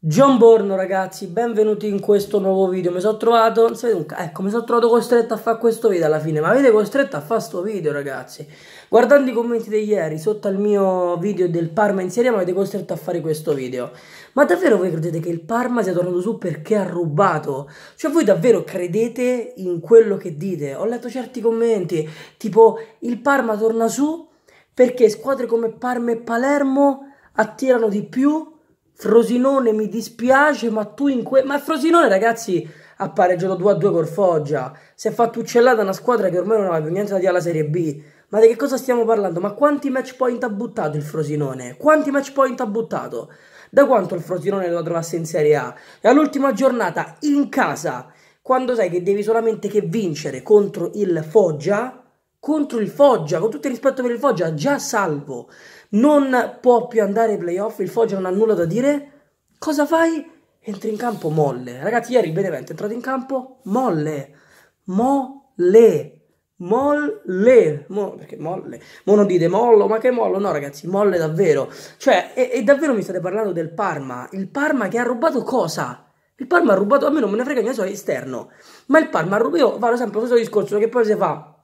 John Borno ragazzi, benvenuti in questo nuovo video, mi sono trovato, ecco mi sono trovato costretto a fare questo video alla fine, ma avete costretto a fare questo video ragazzi, guardando i commenti di ieri sotto al mio video del Parma in Serie ma avete costretto a fare questo video, ma davvero voi credete che il Parma sia tornato su perché ha rubato? Cioè voi davvero credete in quello che dite? Ho letto certi commenti, tipo il Parma torna su perché squadre come Parma e Palermo attirano di più Frosinone mi dispiace, ma tu in quel... Ma Frosinone, ragazzi, ha pareggiato 2-2 a col Foggia. Si è fatto uccellata una squadra che ormai non aveva più niente da dire alla Serie B. Ma di che cosa stiamo parlando? Ma quanti match point ha buttato il Frosinone? Quanti match point ha buttato? Da quanto il Frosinone lo trovasse in Serie A? E all'ultima giornata, in casa, quando sai che devi solamente che vincere contro il Foggia contro il Foggia, con tutto il rispetto per il Foggia, già salvo, non può più andare ai playoff, il Foggia non ha nulla da dire, cosa fai? Entri in campo molle. Ragazzi, ieri il Benevento è entrato in campo molle, molle, molle, Mo, perché molle, mo non dite mollo, ma che mollo, no ragazzi, molle davvero, cioè, e, e davvero mi state parlando del Parma, il Parma che ha rubato cosa? Il Parma ha rubato, a me non me ne frega niente, sono esterno, ma il Parma ha rubato, io vado sempre lo stesso discorso che poi si fa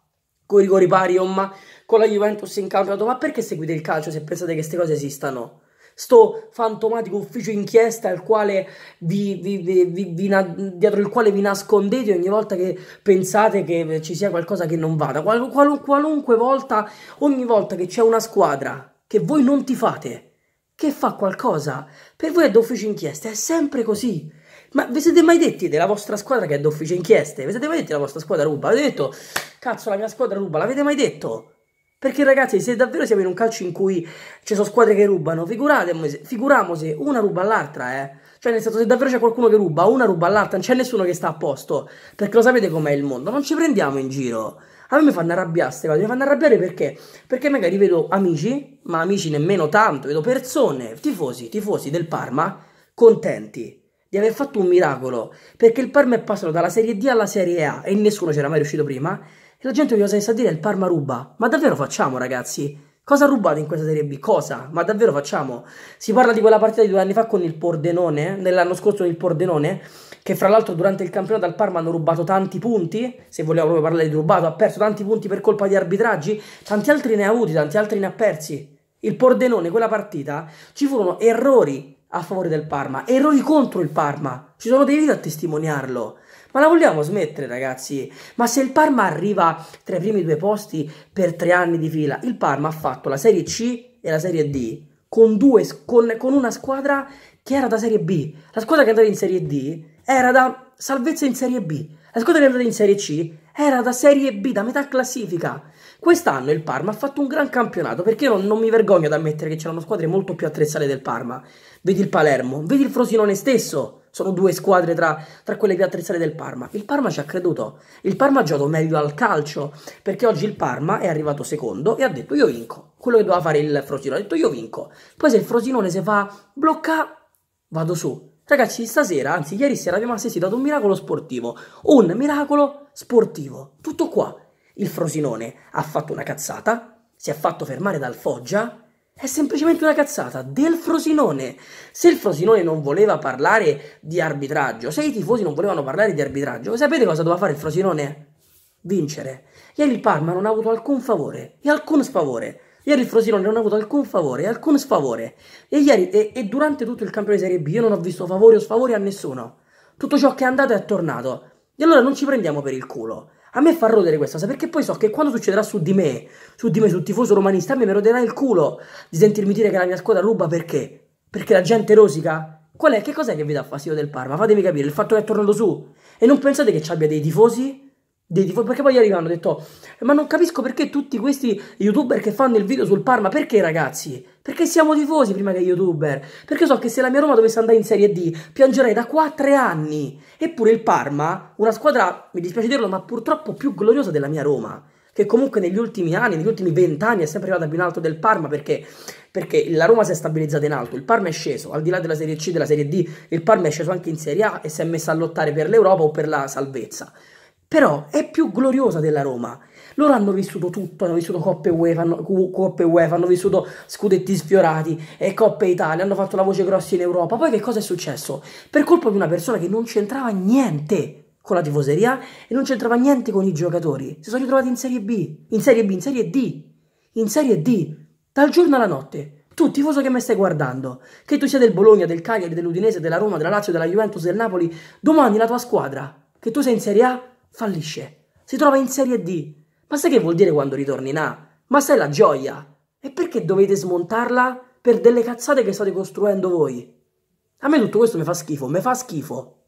coi ripari, oh, ma con la Juventus in campionato, ma perché seguite il calcio se pensate che queste cose esistano? Sto fantomatico ufficio inchiesta al quale vi, vi, vi, na- dietro il quale vi nascondete ogni volta che pensate che ci sia qualcosa che non vada. Qual- qual- qualunque volta, ogni volta che c'è una squadra che voi non ti fate, che fa qualcosa, per voi è da ufficio inchiesta, è sempre così. Ma vi siete mai detti della vostra squadra che è d'ufficio inchieste? Vi siete mai detti la vostra squadra ruba? Avete detto, cazzo, la mia squadra ruba, l'avete mai detto? Perché ragazzi, se davvero siamo in un calcio in cui ci sono squadre che rubano, figuramoci, una ruba all'altra, eh. Cioè, nel senso, se davvero c'è qualcuno che ruba, una ruba all'altra, non c'è nessuno che sta a posto. Perché lo sapete com'è il mondo, non ci prendiamo in giro. A me mi fanno arrabbiare queste cose, mi fanno arrabbiare perché? Perché magari vedo amici, ma amici nemmeno tanto, vedo persone, tifosi, tifosi del Parma, contenti di aver fatto un miracolo, perché il Parma è passato dalla Serie D alla Serie A e nessuno c'era mai riuscito prima, e la gente mi sa dire il Parma ruba. Ma davvero facciamo, ragazzi? Cosa ha rubato in questa Serie B? Cosa? Ma davvero facciamo? Si parla di quella partita di due anni fa con il Pordenone, nell'anno scorso con il Pordenone, che fra l'altro durante il campionato al Parma hanno rubato tanti punti, se vogliamo proprio parlare di rubato, ha perso tanti punti per colpa di arbitraggi, tanti altri ne ha avuti, tanti altri ne ha persi. Il Pordenone, quella partita, ci furono errori a favore del Parma, errori contro il Parma, ci sono dei video a testimoniarlo. Ma la vogliamo smettere, ragazzi? Ma se il Parma arriva tra i primi due posti per tre anni di fila, il Parma ha fatto la Serie C e la Serie D con, due, con, con una squadra che era da Serie B. La squadra che è andata in Serie D era da salvezza in Serie B. La squadra che è andata in Serie C era da Serie B, da metà classifica. Quest'anno il Parma ha fatto un gran campionato, perché io non, non mi vergogno ad ammettere che c'erano squadre molto più attrezzate del Parma. Vedi il Palermo, vedi il Frosinone stesso. Sono due squadre tra, tra quelle più attrezzate del Parma. Il Parma ci ha creduto. Il Parma ha giocato meglio al calcio, perché oggi il Parma è arrivato secondo e ha detto io vinco. Quello che doveva fare il Frosinone ha detto io vinco. Poi se il Frosinone si fa blocca, vado su. Ragazzi, stasera, anzi ieri sera, abbiamo assistito ad un miracolo sportivo. Un miracolo sportivo. Tutto qua. Il Frosinone ha fatto una cazzata, si è fatto fermare dal Foggia. È semplicemente una cazzata del Frosinone. Se il Frosinone non voleva parlare di arbitraggio, se i tifosi non volevano parlare di arbitraggio, sapete cosa doveva fare il Frosinone? Vincere. Ieri il Parma non ha avuto alcun favore e alcun sfavore. Ieri il Frosinone non ha avuto alcun favore alcun sfavore. E ieri e, e durante tutto il campione di Serie B io non ho visto favori o sfavori a nessuno. Tutto ciò che è andato è tornato. E allora non ci prendiamo per il culo. A me fa rodere questa cosa perché poi so che quando succederà su di me, su di me, sul tifoso romanista, a me mi roderà il culo di sentirmi dire che la mia squadra ruba perché? Perché la gente rosica? Qual è? Che cos'è che vi dà fastidio del Parma? Fatemi capire, il fatto che è tornato su. E non pensate che ci abbia dei tifosi dei tifosi, perché poi ieri hanno detto, ma non capisco perché tutti questi youtuber che fanno il video sul Parma, perché ragazzi? Perché siamo tifosi prima che youtuber? Perché so che se la mia Roma dovesse andare in Serie D, piangerei da 4 anni. Eppure il Parma, una squadra, mi dispiace dirlo, ma purtroppo più gloriosa della mia Roma, che comunque negli ultimi anni, negli ultimi 20 anni è sempre arrivata più in alto del Parma perché, perché, la Roma si è stabilizzata in alto, il Parma è sceso, al di là della Serie C, della Serie D, il Parma è sceso anche in Serie A e si è messa a lottare per l'Europa o per la salvezza però è più gloriosa della Roma. Loro hanno vissuto tutto, hanno vissuto Coppe UEFA, hanno, Coppe UEFA, hanno vissuto scudetti sfiorati e Coppe Italia, hanno fatto la voce grossa in Europa. Poi che cosa è successo? Per colpa di una persona che non c'entrava niente con la tifoseria e non c'entrava niente con i giocatori. Si sono ritrovati in Serie B, in Serie B, in Serie D, in Serie D, dal giorno alla notte. Tu, tifoso che mi stai guardando, che tu sia del Bologna, del Cagliari, dell'Udinese, della Roma, della Lazio, della Juventus, del Napoli, domani la tua squadra, che tu sei in Serie A, fallisce, si trova in Serie D. Ma sai che vuol dire quando ritorni in A? Ma sai la gioia? E perché dovete smontarla per delle cazzate che state costruendo voi? A me tutto questo mi fa schifo, mi fa schifo.